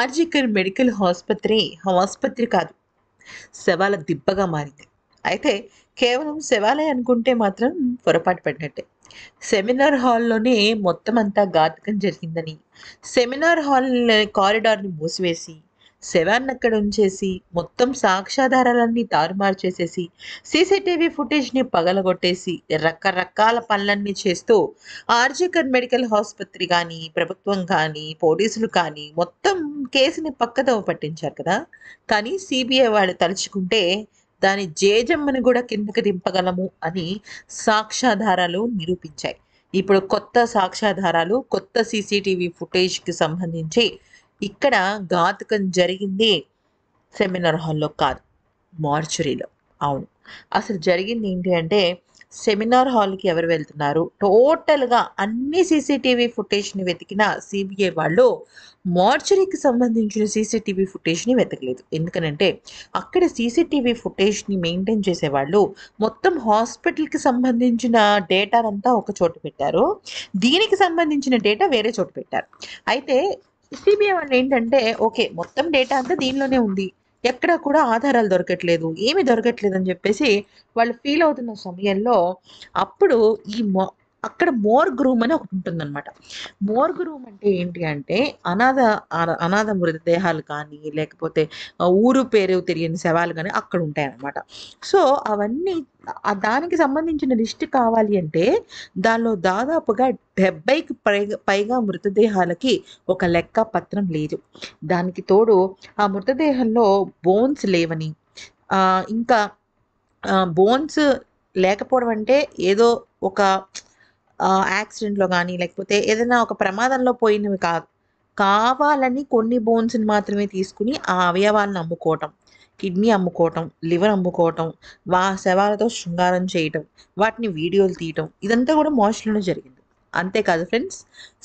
RG Kar medical ఆసుపత్రి ఆసుపత్రి కాదు శవాల దిబ్బగా మారింది అయితే కేవలం శవాలే అనుకుంటే మాత్రం పొరపాటు పడినట్టే సెమినార్ హాల్లోనే మొత్తం అంతా ఘాతకం జరిగిందని సెమినార్ హాల్ కారిడార్ని మూసివేసి శవాన్ని అక్కడ ఉంచేసి మొత్తం సాక్ష్యాధారాలన్నీ తారుమారు చేసేసి సీసీటీవీ ఫుటేజ్ని పగలగొట్టేసి రకరకాల పనులన్నీ చేస్తూ ఆర్జికర్ మెడికల్ ఆసుపత్రి కానీ ప్రభుత్వం కానీ పోలీసులు కానీ మొత్తం కేసుని పక్కదోవ పట్టించారు కదా కానీ సిబిఐ వాళ్ళు తలుచుకుంటే దాని జేజమ్మని కూడా కిందకి దింపగలము అని సాక్ష్యాధారాలు నిరూపించాయి ఇప్పుడు కొత్త సాక్ష్యాధారాలు కొత్త సీసీటీవీ ఫుటేజ్కి సంబంధించి ఇక్కడ ఘాతుకం జరిగింది సెమినార్ హాల్లో కాదు మార్చురీలో అవును అసలు జరిగింది ఏంటి అంటే సెమినార్ హాల్కి ఎవరు వెళ్తున్నారు టోటల్గా అన్ని సీసీటీవీ ఫుటేజ్ని వెతికిన సిబిఐ వాళ్ళు మార్చరీకి సంబంధించిన సీసీటీవీ ఫుటేజ్ని వెతకలేదు ఎందుకనంటే అక్కడ సీసీటీవీ ఫుటేజ్ని మెయింటైన్ చేసేవాళ్ళు మొత్తం హాస్పిటల్కి సంబంధించిన డేటానంతా ఒక చోట పెట్టారు దీనికి సంబంధించిన డేటా వేరే చోట పెట్టారు అయితే సిబిఐ వాళ్ళు ఏంటంటే ఓకే మొత్తం డేటా అంతా దీనిలోనే ఉంది ఎక్కడ కూడా ఆధారాలు దొరకట్లేదు ఏమి దొరకట్లేదు అని చెప్పేసి వాళ్ళు ఫీల్ అవుతున్న సమయంలో అప్పుడు ఈ అక్కడ మోర్గ్ రూమ్ అని ఒకటి ఉంటుంది అనమాట మోర్గ్ రూమ్ అంటే ఏంటి అంటే అనాథ అనాథ మృతదేహాలు కానీ లేకపోతే ఊరు పేరు తెలియని శవాలు కానీ అక్కడ అనమాట సో అవన్నీ దానికి సంబంధించిన లిస్ట్ కావాలి అంటే దానిలో దాదాపుగా డెబ్బైకి పైగా పైగా మృతదేహాలకి ఒక లెక్క పత్రం లేదు దానికి తోడు ఆ మృతదేహంలో బోన్స్ లేవని ఇంకా బోన్స్ లేకపోవడం అంటే ఏదో ఒక యాక్సిడెంట్లో కానీ లేకపోతే ఏదైనా ఒక ప్రమాదంలో పోయినవి కాదు కావాలని కొన్ని బోన్స్ని మాత్రమే తీసుకుని ఆ అవయవాలను అమ్ముకోవటం కిడ్నీ అమ్ముకోవటం లివర్ అమ్ముకోవటం వా శవాలతో శృంగారం చేయటం వాటిని వీడియోలు తీయటం ఇదంతా కూడా మోర్చరీలో జరిగింది అంతేకాదు ఫ్రెండ్స్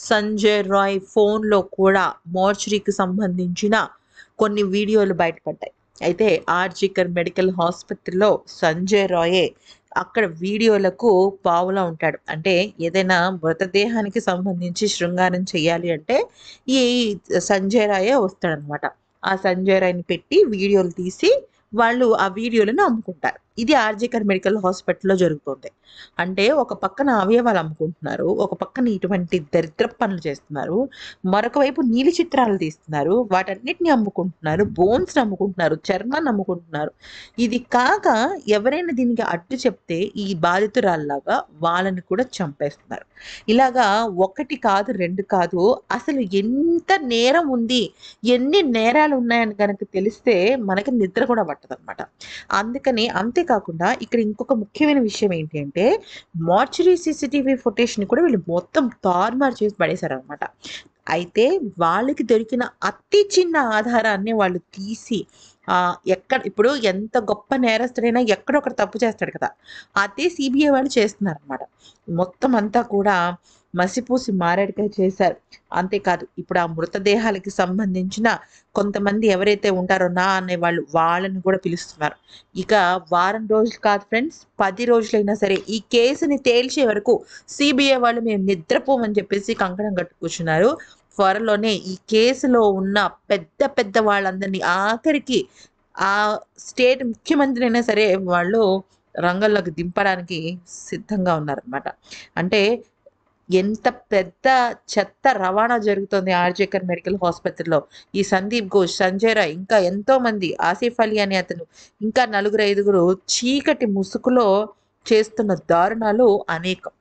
సంజయ్ రాయ్ ఫోన్లో కూడా మోర్చరీకి సంబంధించిన కొన్ని వీడియోలు బయటపడ్డాయి అయితే ఆర్జికర్ మెడికల్ హాస్పిటల్లో సంజయ్ రాయే అక్కడ వీడియోలకు పావులా ఉంటాడు అంటే ఏదైనా మృతదేహానికి సంబంధించి శృంగారం చేయాలి అంటే ఈ సంజయ్ రాయే వస్తాడనమాట ఆ సంజయ్ రాయ్ని పెట్టి వీడియోలు తీసి వాళ్ళు ఆ వీడియోలను అమ్ముకుంటారు ఇది ఆర్జేకర్ మెడికల్ హాస్పిటల్లో జరుగుతుంది అంటే ఒక పక్కన అవయవాలు అమ్ముకుంటున్నారు ఒక పక్కన ఇటువంటి దరిద్ర పనులు చేస్తున్నారు మరొక వైపు నీలి చిత్రాలు తీస్తున్నారు వాటన్నిటిని అమ్ముకుంటున్నారు బోన్స్ అమ్ముకుంటున్నారు చర్మాన్ని అమ్ముకుంటున్నారు ఇది కాక ఎవరైనా దీనికి అడ్డు చెప్తే ఈ బాధితురాల్లాగా వాళ్ళని కూడా చంపేస్తున్నారు ఇలాగా ఒకటి కాదు రెండు కాదు అసలు ఎంత నేరం ఉంది ఎన్ని నేరాలు ఉన్నాయని కనుక తెలిస్తే మనకి నిద్ర కూడా పట్టదనమాట అందుకని అంతే కాకుండా ఇక్కడ ఇంకొక ముఖ్యమైన విషయం ఏంటి అంటే మార్చురీ సీసీటీవీ ఫుటేజ్ని కూడా వీళ్ళు మొత్తం తారుమారు చేసి అనమాట అయితే వాళ్ళకి దొరికిన అతి చిన్న ఆధారాన్ని వాళ్ళు తీసి ఎక్కడ ఇప్పుడు ఎంత గొప్ప నేరస్తుడైనా ఎక్కడొక్కడ తప్పు చేస్తాడు కదా అదే సిబిఐ వాళ్ళు చేస్తున్నారు అనమాట మొత్తం అంతా కూడా మసిపూసి మారేడుకాయ చేశారు అంతేకాదు ఇప్పుడు ఆ మృతదేహాలకి సంబంధించిన కొంతమంది ఎవరైతే ఉంటారో నా అనే వాళ్ళు వాళ్ళని కూడా పిలుస్తున్నారు ఇక వారం రోజులు కాదు ఫ్రెండ్స్ పది రోజులైనా సరే ఈ కేసుని తేల్చే వరకు సిబిఐ వాళ్ళు మేము నిద్రపోమని చెప్పేసి కంకణం కట్టుకూర్చున్నారు త్వరలోనే ఈ కేసులో ఉన్న పెద్ద పెద్ద వాళ్ళందరినీ ఆఖరికి ఆ స్టేట్ ముఖ్యమంత్రి అయినా సరే వాళ్ళు రంగంలోకి దింపడానికి సిద్ధంగా ఉన్నారనమాట అంటే ఎంత పెద్ద చెత్త రవాణా జరుగుతుంది ఆర్జేకర్ మెడికల్ హాస్పిటల్లో ఈ సందీప్ ఘోష్ సంజయ్ రాయ్ ఇంకా ఎంతో మంది ఆసిఫ్ అలీ అనే అతను ఇంకా నలుగురు ఐదుగురు చీకటి ముసుగులో చేస్తున్న దారుణాలు అనేకం